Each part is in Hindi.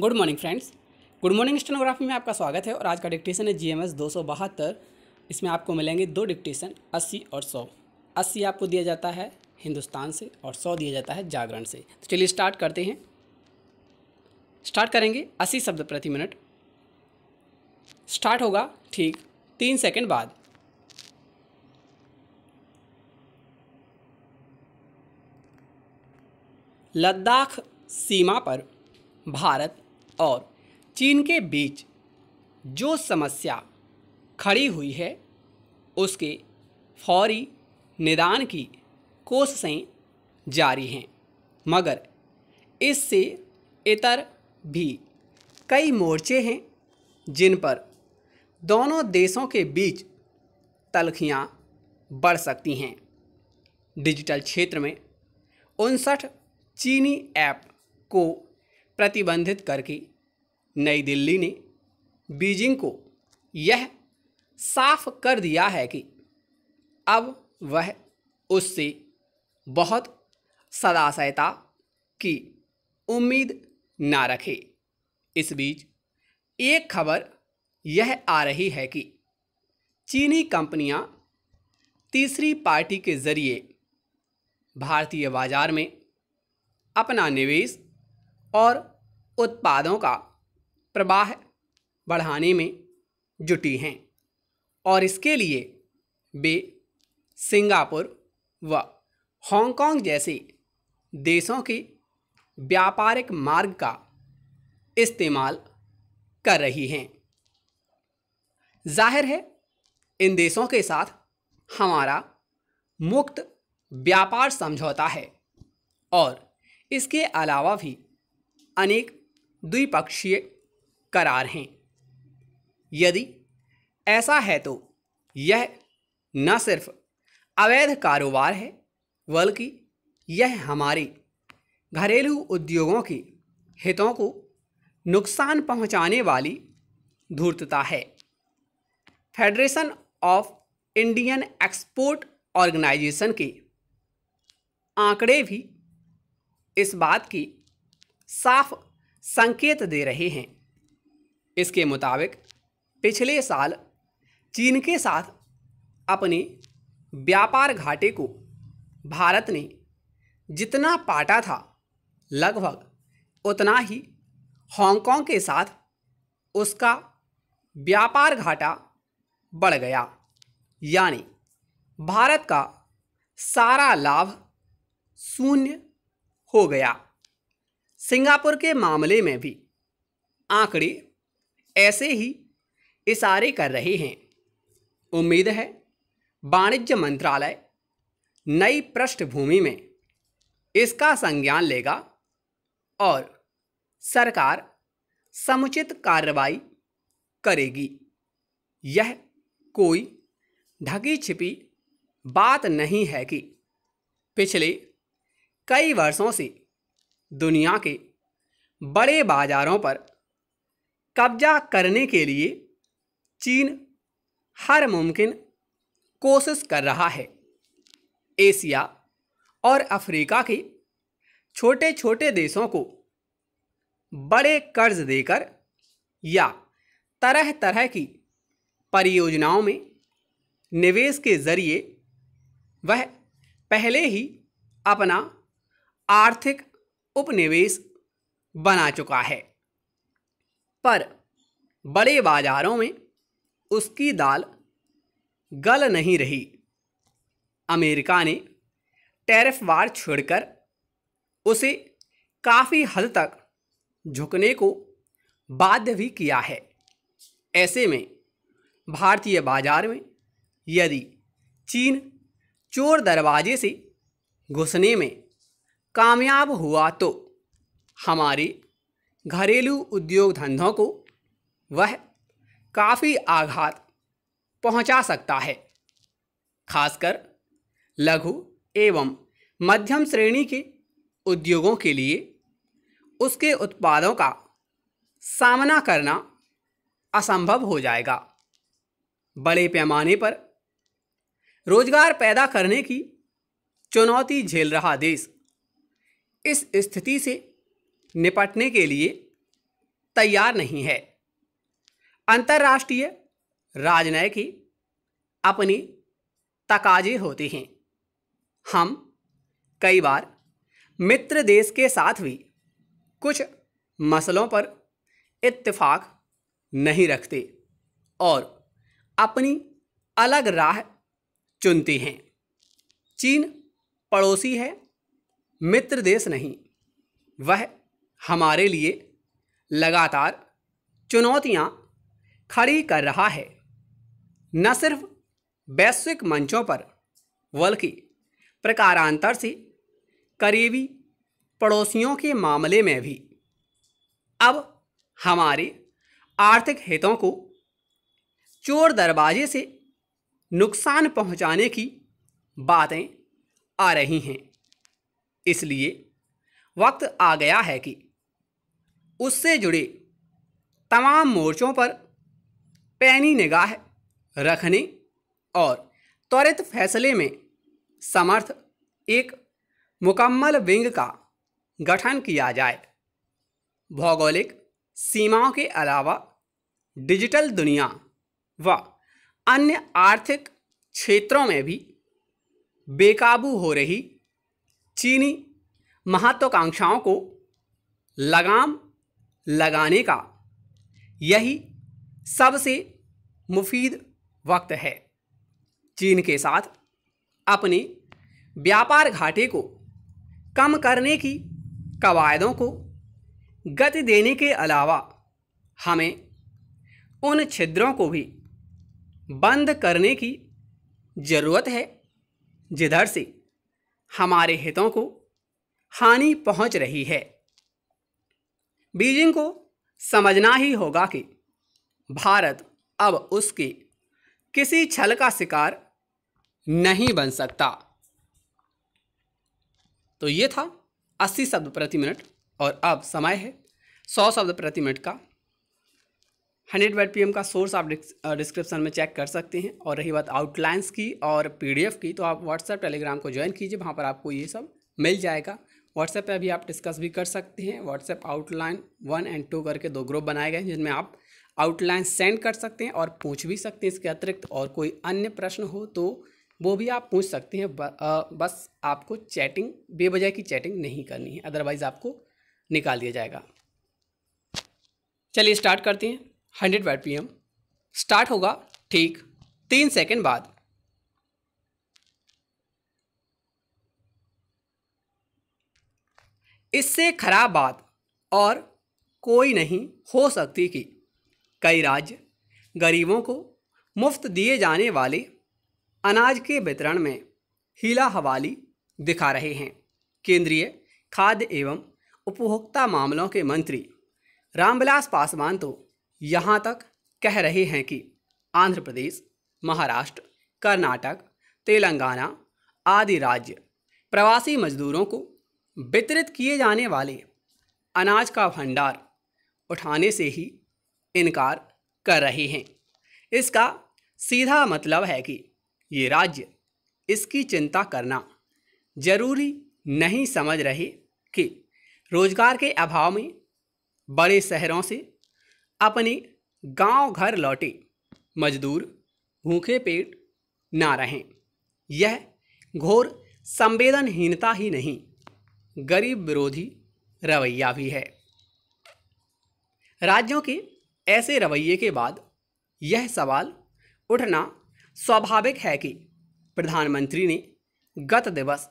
good morning friends good morning stenography में आपका स्वागत है और आज का डिक्टेशन है जी एम एस दो सौ बहत्तर इसमें आपको मिलेंगे दो डिक्टेशन अस्सी और सौ अस्सी आपको दिया जाता है हिंदुस्तान से और सौ दिया जाता है जागरण से तो चलिए स्टार्ट करते हैं स्टार्ट करेंगे अस्सी शब्द प्रति मिनट स्टार्ट होगा ठीक तीन सेकेंड बाद लद्दाख सीमा पर भारत और चीन के बीच जो समस्या खड़ी हुई है उसके फौरी निदान की कोशिशें जारी हैं मगर इससे इतर भी कई मोर्चे हैं जिन पर दोनों देशों के बीच तलखियाँ बढ़ सकती हैं डिजिटल क्षेत्र में उनसठ चीनी ऐप को प्रतिबंधित करके नई दिल्ली ने बीजिंग को यह साफ कर दिया है कि अब वह उससे बहुत सदाशयता की उम्मीद ना रखे इस बीच एक खबर यह आ रही है कि चीनी कंपनियां तीसरी पार्टी के जरिए भारतीय बाजार में अपना निवेश और उत्पादों का प्रवाह बढ़ाने में जुटी हैं और इसके लिए वे सिंगापुर व हांगकांग जैसे देशों के व्यापारिक मार्ग का इस्तेमाल कर रही हैं जाहिर है इन देशों के साथ हमारा मुक्त व्यापार समझौता है और इसके अलावा भी अनेक द्विपक्षीय करार हैं यदि ऐसा है तो यह न सिर्फ अवैध कारोबार है बल्कि यह हमारे घरेलू उद्योगों के हितों को नुकसान पहुंचाने वाली धूर्तता है federation of Indian export organisation के आंकड़े भी इस बात की साफ संकेत दे रहे हैं इसके मुताबिक पिछले साल चीन के साथ अपने व्यापार घाटे को भारत ने जितना पाटा था लगभग उतना ही हांगकांग के साथ उसका व्यापार घाटा बढ़ गया यानी भारत का सारा लाभ शून्य हो गया सिंगापुर के मामले में भी आंकड़े ऐसे ही इशारे कर रहे हैं उम्मीद है वाणिज्य मंत्रालय नई पृष्ठभूमि में इसका संज्ञान लेगा और सरकार समुचित कार्रवाई करेगी यह कोई ढकी छिपी बात नहीं है कि पिछले कई वर्षों से दुनिया के बड़े बाज़ारों पर कब्जा करने के लिए चीन हर मुमकिन कोशिश कर रहा है एशिया और अफ्रीका के छोटे छोटे देशों को बड़े कर्ज देकर या तरह तरह की परियोजनाओं में निवेश के जरिए वह पहले ही अपना आर्थिक उपनिवेश बना चुका है पर बड़े बाजारों में उसकी दाल गल नहीं रही अमेरिका ने टैरिफ वार छोड़कर उसे काफ़ी हद तक झुकने को बाध्य भी किया है ऐसे में भारतीय बाजार में यदि चीन चोर दरवाजे से घुसने में कामयाब हुआ तो हमारे घरेलू उद्योग धंधों को वह काफ़ी आघात पहुंचा सकता है खासकर लघु एवं मध्यम श्रेणी के उद्योगों के लिए उसके उत्पादों का सामना करना असंभव हो जाएगा बड़े पैमाने पर रोजगार पैदा करने की चुनौती झेल रहा देश इस स्थिति से निपटने के लिए तैयार नहीं है अंतर्राष्ट्रीय राजनय की अपनी तकाजे होते हैं हम कई बार मित्र देश के साथ भी कुछ मसलों पर इत्तेफाक नहीं रखते और अपनी अलग राह चुनते हैं चीन पड़ोसी है मित्र देश नहीं वह हमारे लिए लगातार चुनौतियाँ खड़ी कर रहा है न सिर्फ वैश्विक मंचों पर बल्कि प्रकारांतर से करीबी पड़ोसियों के मामले में भी अब हमारे आर्थिक हितों को चोर दरवाजे से नुकसान पहुंचाने की बातें आ रही हैं इसलिए वक्त आ गया है कि उससे जुड़े तमाम मोर्चों पर पैनी निगाह रखने और त्वरित फैसले में समर्थ एक मुकम्मल विंग का गठन किया जाए भौगोलिक सीमाओं के अलावा डिजिटल दुनिया व अन्य आर्थिक क्षेत्रों में भी बेकाबू हो रही चीनी महत्वाकांक्षाओं को लगाम लगाने का यही सबसे मुफीद वक्त है चीन के साथ अपने व्यापार घाटे को कम करने की कवायदों को गति देने के अलावा हमें उन छिद्रों को भी बंद करने की ज़रूरत है जिधर से हमारे हितों को हानि पहुंच रही है बीजिंग को समझना ही होगा कि भारत अब उसके किसी छल का शिकार नहीं बन सकता तो ये था अस्सी शब्द प्रति मिनट और अब समय है सौ शब्द प्रति मिनट का हंड्रेड वर्ड पी का सोर्स आप डिस्क्रिप्शन में चेक कर सकते हैं और रही बात आउटलाइंस की और पी की तो आप व्हाट्सएप टेलीग्राम को ज्वाइन कीजिए वहाँ पर आपको ये सब मिल जाएगा व्हाट्सएप पे अभी आप डिस्कस भी कर सकते हैं WhatsApp outline one and two करके दो ग्रुप बनाए गए हैं जिनमें आप आउटलाइन सेंड कर सकते हैं और पूछ भी सकते हैं इसके अतिरिक्त और कोई अन्य प्रश्न हो तो वो भी आप पूछ सकते हैं ब, आ, बस आपको चैटिंग बेवजह की चैटिंग नहीं करनी है अदरवाइज़ आपको निकाल दिया जाएगा चलिए स्टार्ट करते हैं हंड्रेड वाट पी स्टार्ट होगा ठीक तीन सेकंड बाद इससे खराब बात और कोई नहीं हो सकती कि कई राज्य गरीबों को मुफ्त दिए जाने वाले अनाज के वितरण में हीला हवाली दिखा रहे हैं केंद्रीय खाद्य एवं उपभोक्ता मामलों के मंत्री रामविलास पासवान तो यहाँ तक कह रहे हैं कि आंध्र प्रदेश महाराष्ट्र कर्नाटक तेलंगाना आदि राज्य प्रवासी मजदूरों को वितरित किए जाने वाले अनाज का भंडार उठाने से ही इनकार कर रहे हैं इसका सीधा मतलब है कि ये राज्य इसकी चिंता करना जरूरी नहीं समझ रहे कि रोजगार के अभाव में बड़े शहरों से अपने गांव घर लौटे मजदूर भूखे पेट ना रहें यह घोर संवेदनहीनता ही नहीं गरीब विरोधी रवैया भी है राज्यों के ऐसे रवैये के बाद यह सवाल उठना स्वाभाविक है कि प्रधानमंत्री ने गत दिवस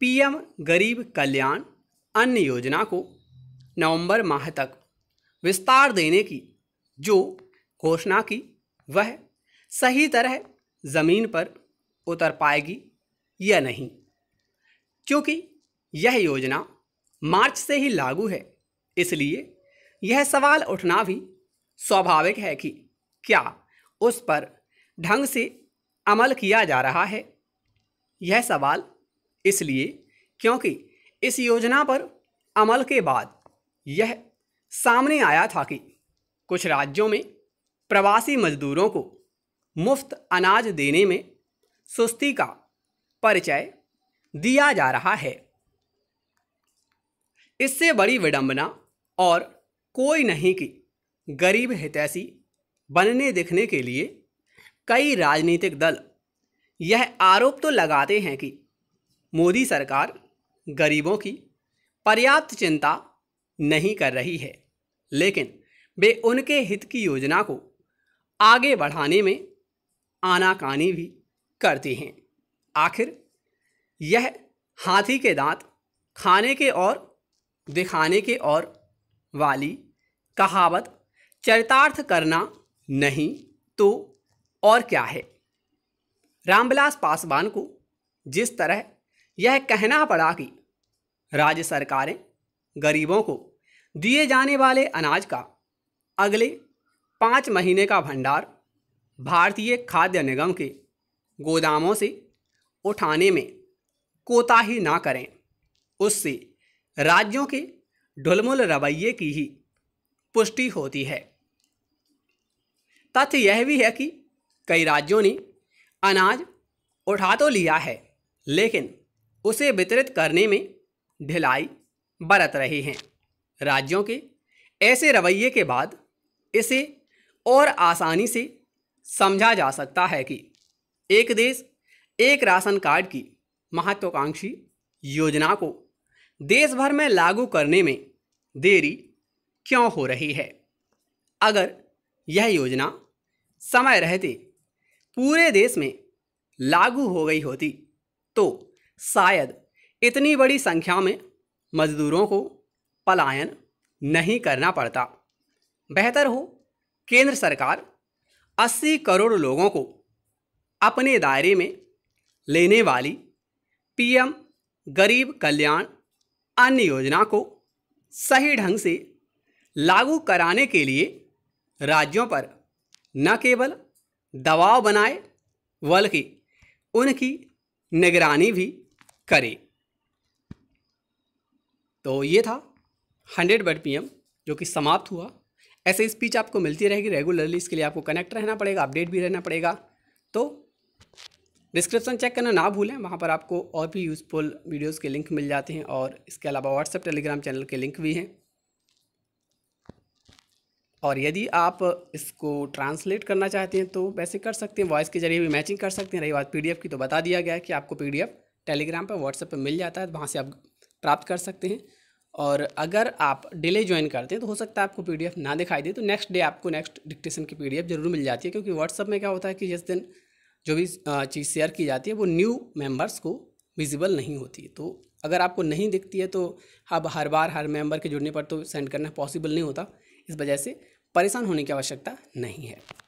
पीएम गरीब कल्याण अन्न योजना को नवंबर माह तक विस्तार देने की जो घोषणा की वह सही तरह ज़मीन पर उतर पाएगी या नहीं क्योंकि यह योजना मार्च से ही लागू है इसलिए यह सवाल उठना भी स्वाभाविक है कि क्या उस पर ढंग से अमल किया जा रहा है यह सवाल इसलिए क्योंकि इस योजना पर अमल के बाद यह सामने आया था कि कुछ राज्यों में प्रवासी मजदूरों को मुफ्त अनाज देने में सुस्ती का परिचय दिया जा रहा है इससे बड़ी विडंबना और कोई नहीं कि गरीब हितैषी बनने दिखने के लिए कई राजनीतिक दल यह आरोप तो लगाते हैं कि मोदी सरकार गरीबों की पर्याप्त चिंता नहीं कर रही है लेकिन वे उनके हित की योजना को आगे बढ़ाने में आनाकानी भी करती हैं आखिर यह हाथी के दांत खाने के और दिखाने के और वाली कहावत चरितार्थ करना नहीं तो और क्या है रामविलास पासवान को जिस तरह यह कहना पड़ा कि राज्य सरकारें गरीबों को दिए जाने वाले अनाज का अगले पाँच महीने का भंडार भारतीय खाद्य निगम के गोदामों से उठाने में कोताही ना करें उससे राज्यों के ढुलमुल रवैये की ही पुष्टि होती है तथ्य यह भी है कि कई राज्यों ने अनाज उठा तो लिया है लेकिन उसे वितरित करने में ढिलाई बरत रहे हैं राज्यों के ऐसे रवैये के बाद इसे और आसानी से समझा जा सकता है कि एक देश एक राशन कार्ड की महत्वाकांक्षी योजना को देश भर में लागू करने में देरी क्यों हो रही है अगर यह योजना समय रहते पूरे देश में लागू हो गई होती तो शायद इतनी बड़ी संख्या में मजदूरों को पलायन नहीं करना पड़ता बेहतर हो केंद्र सरकार 80 करोड़ लोगों को अपने दायरे में लेने वाली पीएम गरीब कल्याण अन्य योजना को सही ढंग से लागू कराने के लिए राज्यों पर न केवल दबाव बनाए बल्कि उनकी निगरानी भी करे तो ये था हंड्रेड वर्ड पी जो कि समाप्त हुआ ऐसे स्पीच आपको मिलती रहेगी रेगुलरली इसके लिए आपको कनेक्ट रहना पड़ेगा अपडेट भी रहना पड़ेगा तो डिस्क्रिप्शन चेक करना ना भूलें वहाँ पर आपको और भी यूज़फुल वीडियोज़ के लिंक मिल जाते हैं और इसके अलावा व्हाट्सएप टेलीग्राम चैनल के लिंक भी हैं और यदि आप इसको ट्रांसलेट करना चाहते हैं तो वैसे कर सकते हैं वॉइस के जरिए भी मैचिंग कर सकते हैं रही बात पी की तो बता दिया गया है कि आपको पीडीएफ टेलीग्राम पर व्हाट्सएप पर मिल जाता है तो वहाँ से आप प्राप्त कर सकते हैं और अगर आप डिले ज्वाइन करते हैं तो हो सकता है आपको पीडीएफ ना दिखाई दे तो नेक्स्ट डे आपको नेक्स्ट डिक्टेशन की पीडीएफ जरूर मिल जाती है क्योंकि व्हाट्सअप में क्या होता है कि जिस दिन जो भी चीज़ शेयर की जाती है वो न्यू मेंबर्स को विजिबल नहीं होती तो अगर आपको नहीं दिखती है तो अब हर बार हर मेंबर के जुड़ने पर तो सेंड करना पॉसिबल नहीं होता इस वजह से परेशान होने की आवश्यकता नहीं है